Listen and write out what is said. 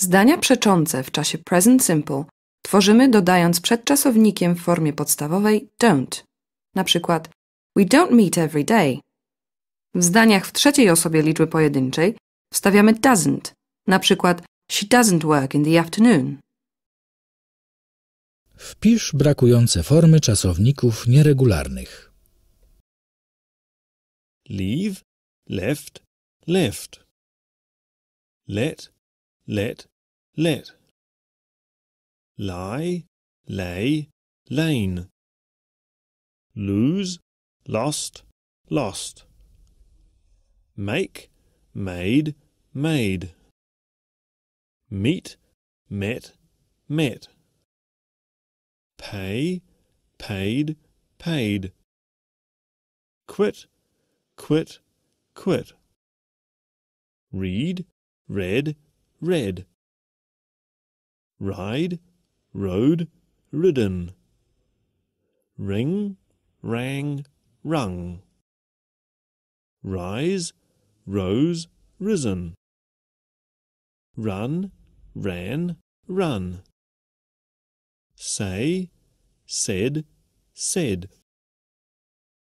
Zdania przeczące w czasie present simple tworzymy dodając przed czasownikiem w formie podstawowej don't. Na przykład We don't meet every day. W zdaniach w trzeciej osobie liczby pojedynczej wstawiamy doesn't. Na przykład She doesn't work in the afternoon. Wpisz brakujące formy czasowników nieregularnych. Leave, left, left. Let, let, let. Lie, lay, lane. Lose, lost, lost. Make, made, made. Meet, met, met. Pay, paid, paid. Quit, quit, quit. Read, read, red. Ride, rode, ridden. Ring, rang, rung. Rise, rose, risen. Run, ran, run. Say, said, said.